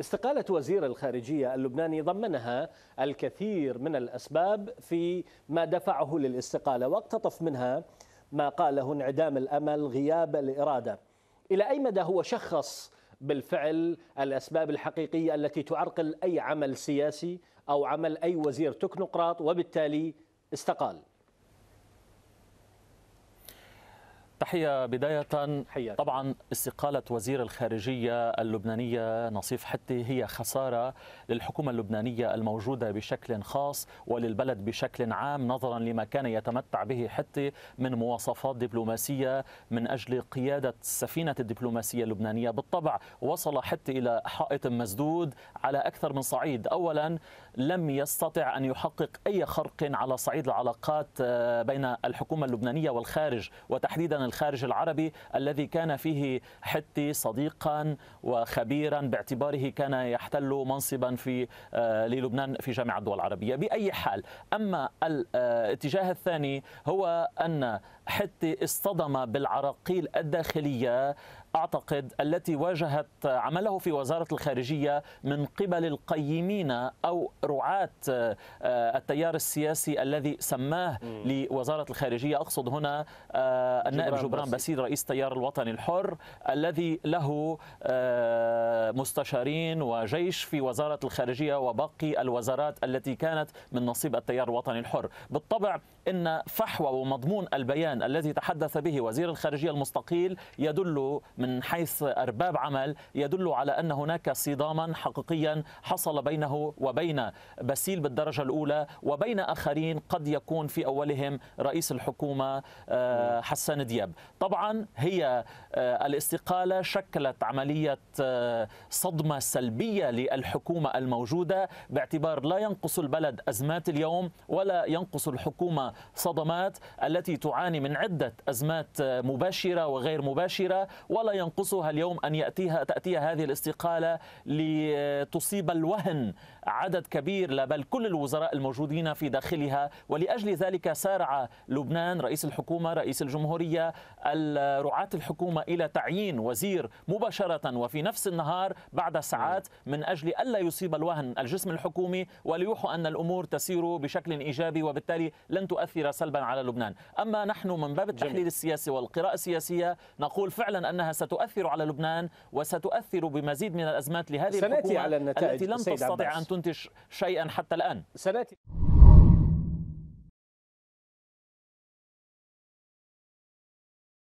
استقالة وزير الخارجية اللبناني ضمنها الكثير من الأسباب في ما دفعه للاستقالة واقتطف منها ما قاله انعدام الأمل غياب الإرادة إلى أي مدى هو شخص بالفعل الأسباب الحقيقية التي تعرقل أي عمل سياسي أو عمل أي وزير تكنوقراط وبالتالي استقال تحية بداية طبعا استقالة وزير الخارجية اللبنانية نصيف حتي هي خسارة للحكومة اللبنانية الموجودة بشكل خاص وللبلد بشكل عام نظرا لما كان يتمتع به حتي من مواصفات دبلوماسية من أجل قيادة السفينة الدبلوماسية اللبنانية بالطبع وصل حتي إلى حائط مسدود على أكثر من صعيد أولا لم يستطع أن يحقق أي خرق على صعيد العلاقات آه، بين الحكومة اللبنانية والخارج وتحديدا الخارج العربي الذي كان فيه حتي صديقا وخبيرا باعتباره كان يحتل منصبا في آه، للبنان في جامعة الدول العربية بأي حال أما الاتجاه الثاني هو أن حتي اصطدم بالعراقيل الداخلية أعتقد التي واجهت عمله في وزارة الخارجية من قبل القيمين أو رعاة آه، التيار السياسي الذي سماه لوزارة الخارجية أقصد هنا آه، النائب جبران باسيل رئيس تيار الوطني الحر الذي له آه، مستشارين وجيش في وزارة الخارجية وباقي الوزارات التي كانت من نصيب التيار الوطني الحر بالطبع إن فحوى ومضمون البيان الذي تحدث به وزير الخارجية المستقيل يدل من حيث أرباب عمل يدل على أن هناك صداما حقيقيا حصل بينه وبين بسيل بالدرجة الأولى وبين آخرين قد يكون في أولهم رئيس الحكومة آه، حسان دياب الانسحاب طبعا هي آه، الاستقالة شكلت عملية آه، صدمة سلبية للحكومة الموجودة باعتبار لا ينقص البلد أزمات اليوم ولا ينقص الحكومة صدمات التي تعاني من عدة أزمات آه، مباشرة وغير مباشرة ولا ينقصها اليوم أن يأتيها تأتيها هذه الاستقالة لتصيب الوهن عدد كبير لا بل كل الوزراء الموجودين في داخلها ولأجل ذلك سارع لبنان رئيس الحكومة رئيس الجمهورية رعاة الحكومة إلى تعيين وزير مباشرة وفي نفس النهار بعد ساعات من أجل ألا يصيب الوهن الجسم الحكومي وليوحوا أن الأمور تسير بشكل إيجابي وبالتالي لن تؤثر سلبا على لبنان أما نحن من باب التحليل السياسي والقراءة السياسية نقول فعلا أنها ستؤثر على لبنان وستؤثر بمزيد من الأزمات لهذه الحكومة على التي لم تستطع أن تنتج شيئا حتى الآن سنأتي